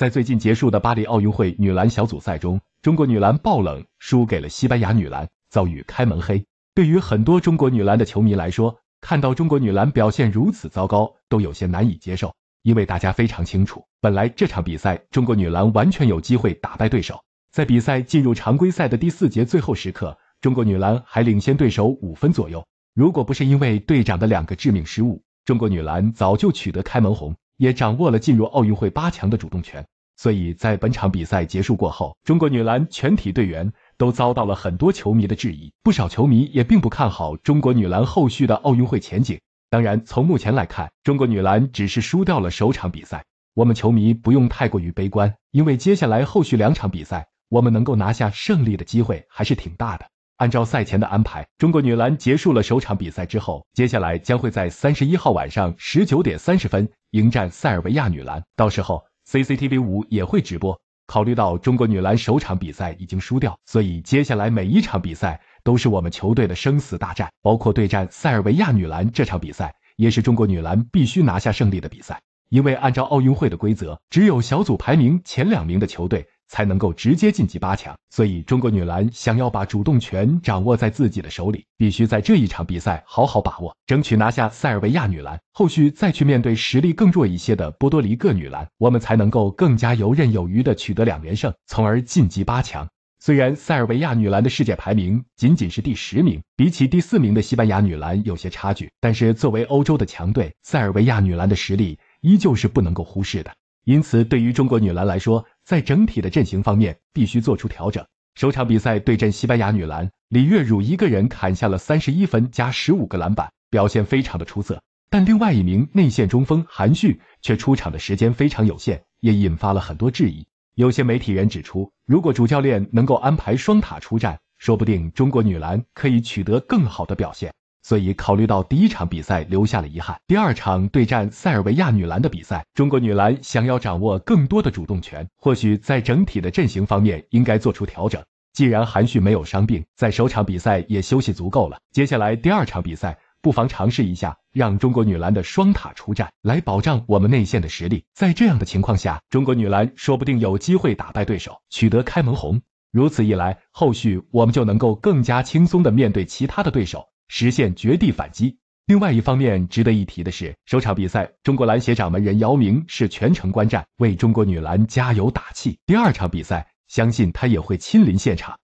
在最近结束的巴黎奥运会女篮小组赛中，中国女篮爆冷输给了西班牙女篮，遭遇开门黑。对于很多中国女篮的球迷来说，看到中国女篮表现如此糟糕，都有些难以接受。因为大家非常清楚，本来这场比赛中国女篮完全有机会打败对手。在比赛进入常规赛的第四节最后时刻，中国女篮还领先对手五分左右。如果不是因为队长的两个致命失误，中国女篮早就取得开门红。也掌握了进入奥运会八强的主动权，所以在本场比赛结束过后，中国女篮全体队员都遭到了很多球迷的质疑，不少球迷也并不看好中国女篮后续的奥运会前景。当然，从目前来看，中国女篮只是输掉了首场比赛，我们球迷不用太过于悲观，因为接下来后续两场比赛，我们能够拿下胜利的机会还是挺大的。按照赛前的安排，中国女篮结束了首场比赛之后，接下来将会在三十一号晚上十九点三十分迎战塞尔维亚女篮。到时候，CCTV 五也会直播。考虑到中国女篮首场比赛已经输掉，所以接下来每一场比赛都是我们球队的生死大战。包括对战塞尔维亚女篮这场比赛，也是中国女篮必须拿下胜利的比赛。因为按照奥运会的规则，只有小组排名前两名的球队。才能够直接晋级八强，所以中国女篮想要把主动权掌握在自己的手里，必须在这一场比赛好好把握，争取拿下塞尔维亚女篮，后续再去面对实力更弱一些的波多黎各女篮，我们才能够更加游刃有余的取得两连胜，从而晋级八强。虽然塞尔维亚女篮的世界排名仅仅是第十名，比起第四名的西班牙女篮有些差距，但是作为欧洲的强队，塞尔维亚女篮的实力依旧是不能够忽视的。因此，对于中国女篮来说，在整体的阵型方面，必须做出调整。首场比赛对阵西班牙女篮，李月汝一个人砍下了三十一分加十五个篮板，表现非常的出色。但另外一名内线中锋韩旭却出场的时间非常有限，也引发了很多质疑。有些媒体人指出，如果主教练能够安排双塔出战，说不定中国女篮可以取得更好的表现。所以，考虑到第一场比赛留下了遗憾，第二场对战塞尔维亚女篮的比赛，中国女篮想要掌握更多的主动权，或许在整体的阵型方面应该做出调整。既然韩旭没有伤病，在首场比赛也休息足够了，接下来第二场比赛不妨尝试一下，让中国女篮的双塔出战，来保障我们内线的实力。在这样的情况下，中国女篮说不定有机会打败对手，取得开门红。如此一来，后续我们就能够更加轻松的面对其他的对手。实现绝地反击。另外一方面，值得一提的是，首场比赛中国篮协掌门人姚明是全程观战，为中国女篮加油打气。第二场比赛，相信他也会亲临现场。